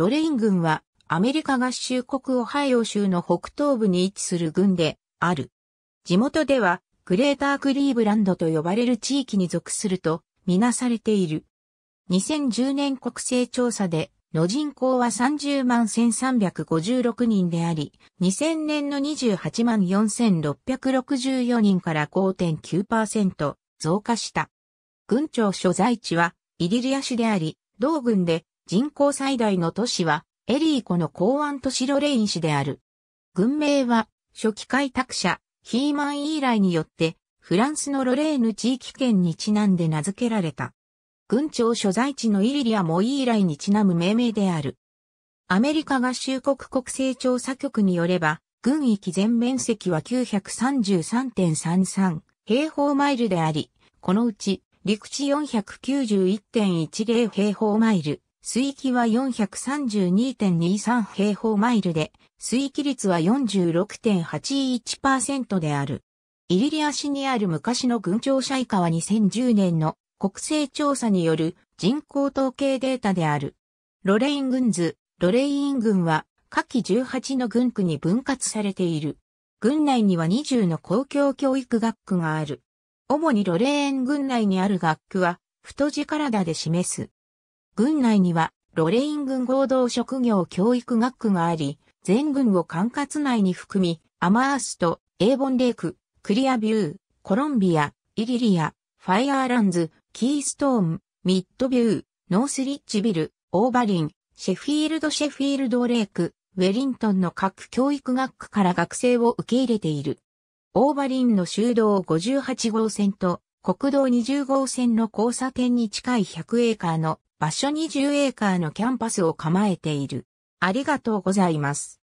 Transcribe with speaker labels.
Speaker 1: ロレイン軍はアメリカ合
Speaker 2: 衆国オハイオ州の北東部に位置する軍である。地元ではグレータークリーブランドと呼ばれる地域に属するとみなされている。2010年国勢調査での人口は30万1356人であり、2000年の28万4664人から5.9%増加した。軍庁所在地はイリリア市であり、同軍で人口最大の都市は、エリー湖の港湾都市ロレイン市である。軍名は、初期開拓者、ヒーマン以来によって、フランスのロレーヌ地域圏にちなんで名付けられた。軍庁所在地のイリリアも以来にちなむ命名である。アメリカ合衆国国勢調査局によれば、軍域全面積は933.33平方マイルであり、このうち陸地491.10平方マイル、水域は432.23平方マイルで、水域率は46.81%である。イリリア市にある昔の軍庁舎以下は2010年の国勢調査による人口統計データである。ロレイン軍図、ロレイン軍は下記18の軍区に分割されている。軍内には20の公共教育学区がある。主にロレーン軍内にある学区は、太字体で示す。軍内にはロレイン軍合同職業教育学区があり、全軍を管轄内に含み、アマースト、エーボンレイク、クリアビュー、コロンビア、イリリア、ファイアーランズ、キーストーン、ミッドビュー、ノースリッチビル、オーバリン、シェフィールド・シェフィールド・レイク、ウェリントンの各教育学区から学生を受け入れている。オーバリンの修道58号線と国道20号線の交差点に近い100エーカーの場所20エーカーのキャンパスを構えている。ありがとうございま
Speaker 1: す。